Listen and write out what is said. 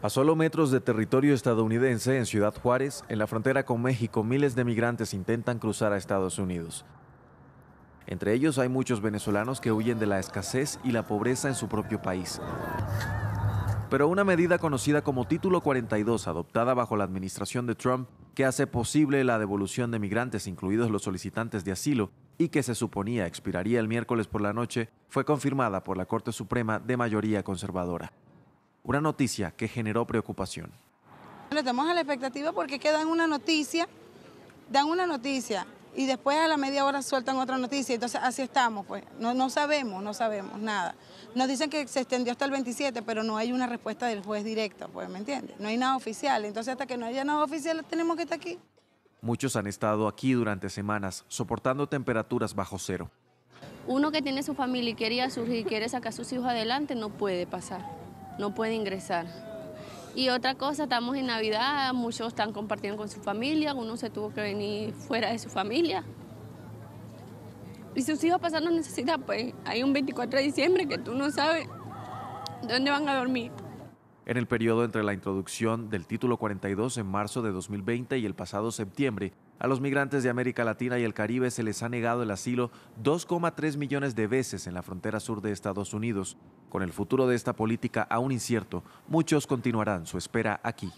A solo metros de territorio estadounidense, en Ciudad Juárez, en la frontera con México, miles de migrantes intentan cruzar a Estados Unidos. Entre ellos hay muchos venezolanos que huyen de la escasez y la pobreza en su propio país. Pero una medida conocida como Título 42, adoptada bajo la administración de Trump, que hace posible la devolución de migrantes, incluidos los solicitantes de asilo, y que se suponía expiraría el miércoles por la noche, fue confirmada por la Corte Suprema de mayoría conservadora una noticia que generó preocupación. Le estamos a la expectativa porque quedan una noticia, dan una noticia y después a la media hora sueltan otra noticia. Entonces así estamos, pues. No, no sabemos, no sabemos nada. Nos dicen que se extendió hasta el 27, pero no hay una respuesta del juez directa, pues, ¿me entiendes? No hay nada oficial. Entonces hasta que no haya nada oficial tenemos que estar aquí. Muchos han estado aquí durante semanas, soportando temperaturas bajo cero. Uno que tiene su familia y quería surgir, quiere sacar a sus hijos adelante, no puede pasar no puede ingresar. Y otra cosa, estamos en Navidad, muchos están compartiendo con su familia, uno se tuvo que venir fuera de su familia. Y sus hijos pasando necesidad, pues hay un 24 de diciembre que tú no sabes dónde van a dormir. En el periodo entre la introducción del título 42 en marzo de 2020 y el pasado septiembre, a los migrantes de América Latina y el Caribe se les ha negado el asilo 2,3 millones de veces en la frontera sur de Estados Unidos, con el futuro de esta política aún incierto, muchos continuarán su espera aquí.